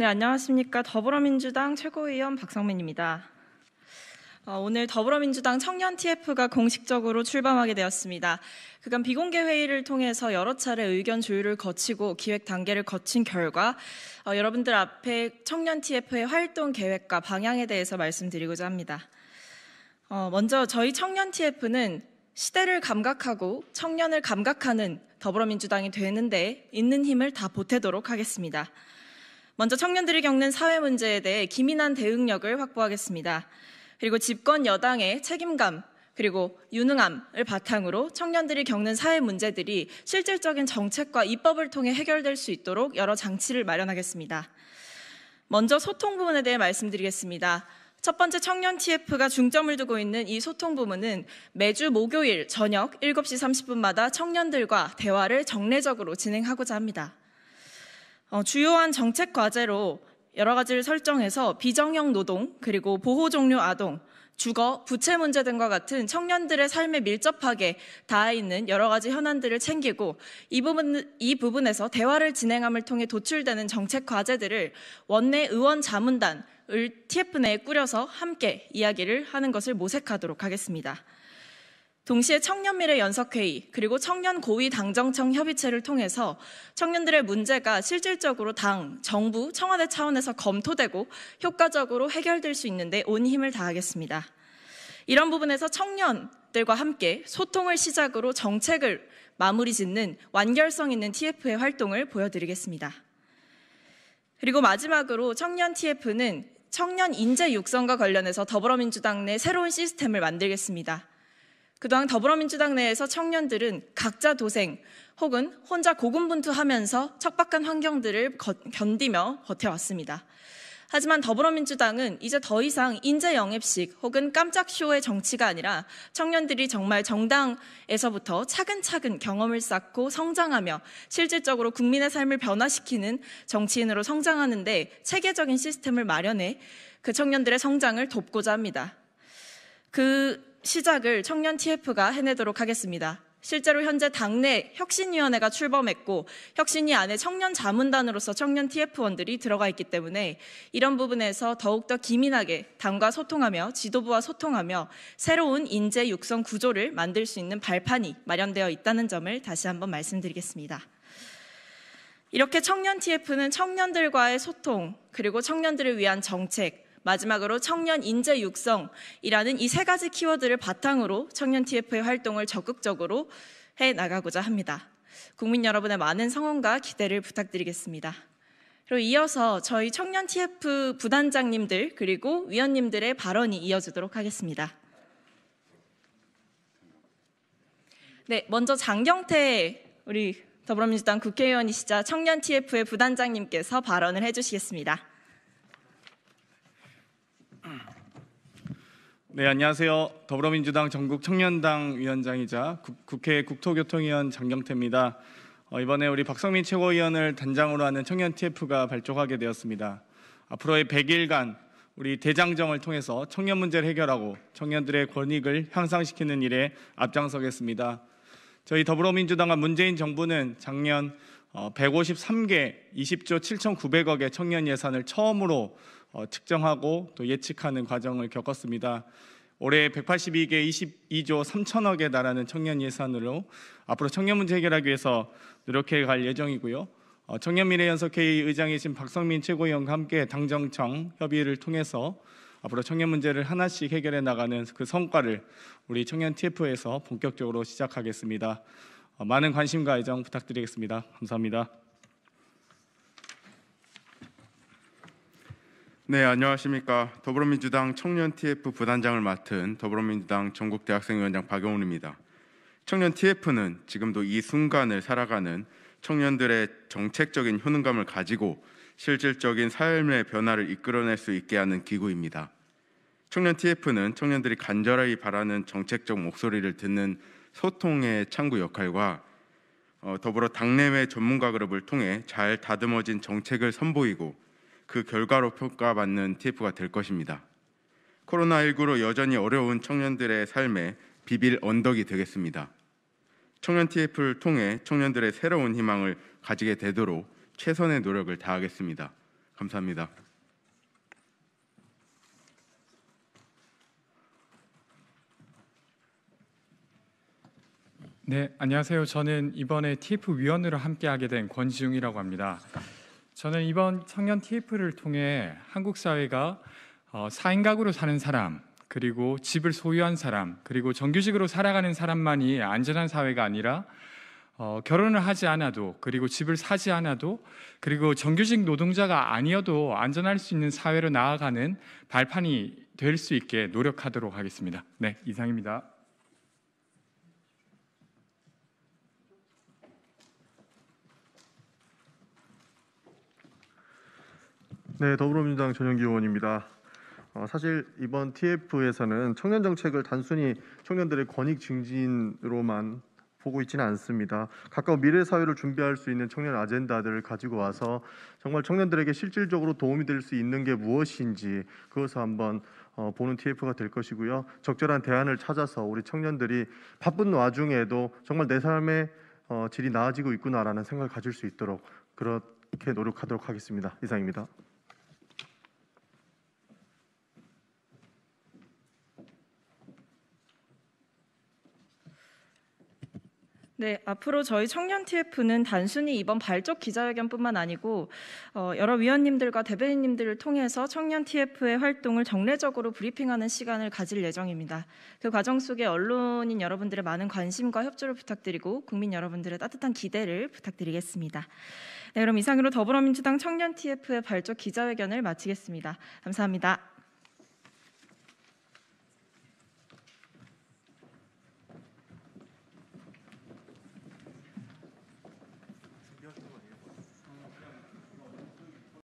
네, 안녕하십니까. 더불어민주당 최고위원 박성민입니다. 어, 오늘 더불어민주당 청년 TF가 공식적으로 출범하게 되었습니다. 그간 비공개 회의를 통해서 여러 차례 의견 조율을 거치고 기획 단계를 거친 결과 어, 여러분들 앞에 청년 TF의 활동 계획과 방향에 대해서 말씀드리고자 합니다. 어, 먼저 저희 청년 TF는 시대를 감각하고 청년을 감각하는 더불어민주당이 되는데 있는 힘을 다 보태도록 하겠습니다. 먼저 청년들이 겪는 사회 문제에 대해 기민한 대응력을 확보하겠습니다. 그리고 집권 여당의 책임감, 그리고 유능함을 바탕으로 청년들이 겪는 사회 문제들이 실질적인 정책과 입법을 통해 해결될 수 있도록 여러 장치를 마련하겠습니다. 먼저 소통 부분에 대해 말씀드리겠습니다. 첫 번째 청년 TF가 중점을 두고 있는 이 소통 부문은 매주 목요일 저녁 7시 30분마다 청년들과 대화를 정례적으로 진행하고자 합니다. 어, 주요한 정책 과제로 여러 가지를 설정해서 비정형 노동, 그리고 보호 종류 아동, 주거, 부채 문제 등과 같은 청년들의 삶에 밀접하게 닿아 있는 여러 가지 현안들을 챙기고 이 부분 이 부분에서 대화를 진행함을 통해 도출되는 정책 과제들을 원내 의원 자문단을 TF 내에 꾸려서 함께 이야기를 하는 것을 모색하도록 하겠습니다. 동시에 청년미래 연석회의 그리고 청년 고위 당정청 협의체를 통해서 청년들의 문제가 실질적으로 당, 정부, 청와대 차원에서 검토되고 효과적으로 해결될 수 있는데 온 힘을 다하겠습니다. 이런 부분에서 청년들과 함께 소통을 시작으로 정책을 마무리 짓는 완결성 있는 TF의 활동을 보여드리겠습니다. 그리고 마지막으로 청년 TF는 청년 인재 육성과 관련해서 더불어민주당 내 새로운 시스템을 만들겠습니다. 그동안 더불어민주당 내에서 청년들은 각자 도생 혹은 혼자 고군분투하면서 척박한 환경들을 거, 견디며 버텨왔습니다. 하지만 더불어민주당은 이제 더 이상 인재 영입식 혹은 깜짝 쇼의 정치가 아니라 청년들이 정말 정당에서부터 차근차근 경험을 쌓고 성장하며 실질적으로 국민의 삶을 변화시키는 정치인으로 성장하는데 체계적인 시스템을 마련해 그 청년들의 성장을 돕고자 합니다. 그 시작을 청년 TF가 해내도록 하겠습니다. 실제로 현재 당내 혁신위원회가 출범했고 혁신위 안에 청년 자문단으로서 청년 TF원들이 들어가 있기 때문에 이런 부분에서 더욱더 기민하게 당과 소통하며 지도부와 소통하며 새로운 인재 육성 구조를 만들 수 있는 발판이 마련되어 있다는 점을 다시 한번 말씀드리겠습니다. 이렇게 청년 TF는 청년들과의 소통 그리고 청년들을 위한 정책 마지막으로 청년 인재 육성이라는 이 세 가지 키워드를 바탕으로 청년 TF의 활동을 적극적으로 해 나가고자 합니다. 국민 여러분의 많은 성원과 기대를 부탁드리겠습니다. 그리고 이어서 저희 청년 TF 부단장님들 그리고 위원님들의 발언이 이어지도록 하겠습니다. 네, 먼저 장경태 우리 더불어민주당 국회의원이시자 청년 TF의 부단장님께서 발언을 해주시겠습니다. 네, 안녕하세요. 더불어민주당 전국 청년당 위원장이자 국회 국토교통위원 장경태입니다. 어, 이번에 우리 박성민 최고위원을 단장으로 하는 청년 TF가 발족하게 되었습니다. 앞으로의 100일간 우리 대장정을 통해서 청년 문제를 해결하고 청년들의 권익을 향상시키는 일에 앞장서겠습니다. 저희 더불어민주당과 문재인 정부는 작년 153개 20조 7,900억의 청년 예산을 처음으로 어, 측정하고 또 예측하는 과정을 겪었습니다. 올해 182개 22조 3천억에 달하는 청년 예산으로 앞으로 청년 문제 해결하기 위해서 노력해 갈 예정이고요. 어, 청년 미래연석회의 의장이신 박성민 최고위원과 함께 당정청 협의를 통해서 앞으로 청년 문제를 하나씩 해결해 나가는 그 성과를 우리 청년 TF에서 본격적으로 시작하겠습니다. 어, 많은 관심과 애정 부탁드리겠습니다. 감사합니다. 네, 안녕하십니까. 더불어민주당 청년 TF 부단장을 맡은 더불어민주당 전국대학생위원장 박영훈입니다 청년 TF는 지금도 이 순간을 살아가는 청년들의 정책적인 효능감을 가지고 실질적인 삶의 변화를 이끌어낼 수 있게 하는 기구입니다. 청년 TF는 청년들이 간절히 바라는 정책적 목소리를 듣는 소통의 창구 역할과 어, 더불어 당내외 전문가 그룹을 통해 잘 다듬어진 정책을 선보이고 그 결과로 평가받는 TF가 될 것입니다. 코로나19로 여전히 어려운 청년들의 삶에 비빌 언덕이 되겠습니다. 청년 TF를 통해 청년들의 새로운 희망을 가지게 되도록 최선의 노력을 다하겠습니다. 감사합니다. 네, 안녕하세요. 저는 이번에 TF 위원으로 함께하게 된 권지웅이라고 합니다. 저는 이번 청년 TF를 통해 한국 사회가 어, 4인 가구로 사는 사람, 그리고 집을 소유한 사람, 그리고 정규직으로 살아가는 사람만이 안전한 사회가 아니라 어, 결혼을 하지 않아도, 그리고 집을 사지 않아도, 그리고 정규직 노동자가 아니어도 안전할 수 있는 사회로 나아가는 발판이 될 수 있게 노력하도록 하겠습니다. 네, 이상입니다. 네, 더불어민주당 전용기 의원입니다. 어, 사실 이번 TF에서는 청년 정책을 단순히 청년들의 권익 증진으로만 보고 있지는 않습니다. 가까운 미래 사회를 준비할 수 있는 청년 아젠다들을 가지고 와서 정말 청년들에게 실질적으로 도움이 될 수 있는 게 무엇인지 그것을 한번 어, 보는 TF가 될 것이고요. 적절한 대안을 찾아서 우리 청년들이 바쁜 와중에도 정말 내 삶의 어, 질이 나아지고 있구나라는 생각을 가질 수 있도록 그렇게 노력하도록 하겠습니다. 이상입니다. 네, 앞으로 저희 청년 TF는 단순히 이번 발족 기자회견뿐만 아니고 어, 여러 위원님들과 대변인님들을 통해서 청년 TF의 활동을 정례적으로 브리핑하는 시간을 가질 예정입니다. 그 과정 속에 언론인 여러분들의 많은 관심과 협조를 부탁드리고 국민 여러분들의 따뜻한 기대를 부탁드리겠습니다. 네, 그럼 이상으로 더불어민주당 청년 TF의 발족 기자회견을 마치겠습니다. 감사합니다.